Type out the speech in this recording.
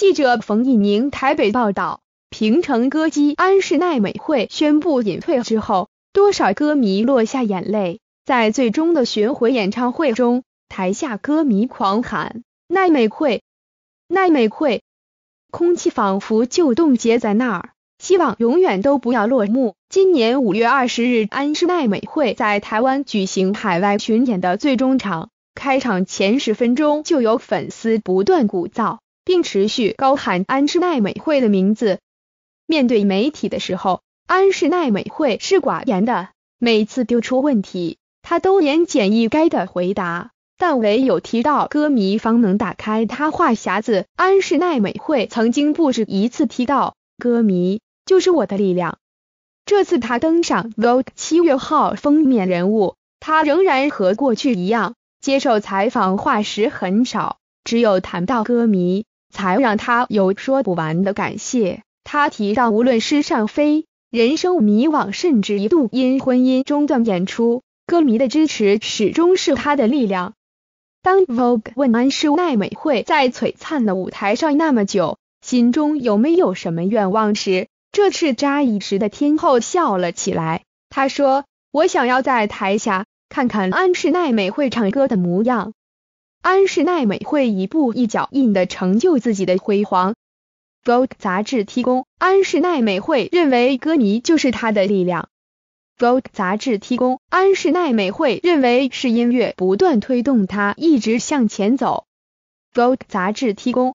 记者冯一宁台北报道，平成歌姬安室奈美惠宣布隐退之后，多少歌迷落下眼泪。在最终的巡回演唱会中，台下歌迷狂喊“奈美惠，奈美惠”，空气仿佛就冻结在那儿，希望永远都不要落幕。今年五月二十日，安室奈美惠在台湾举行海外巡演的最终场，开场前十分钟就有粉丝不断鼓噪。并持续高喊安室奈美惠的名字。面对媒体的时候，安室奈美惠是寡言的，每次丢出问题，他都言简意赅的回答。但唯有提到歌迷，方能打开他话匣子。安室奈美惠曾经不止一次提到，歌迷就是我的力量。这次他登上《Vogue》七月号封面人物，他仍然和过去一样，接受采访话时很少，只有谈到歌迷。才让他有说不完的感谢。他提到，无论是上飞人生迷惘，甚至一度因婚姻中断演出，歌迷的支持始终是他的力量。当 VOGUE 问安室奈美惠在璀璨的舞台上那么久，心中有没有什么愿望时，这次扎一时的天后笑了起来。她说：“我想要在台下看看安室奈美会唱歌的模样。”安室奈美惠一步一脚印的成就自己的辉煌。GQ 杂志提供，安室奈美惠认为歌迷就是她的力量。GQ 杂志提供，安室奈美惠认为是音乐不断推动她一直向前走。GQ 杂志提供。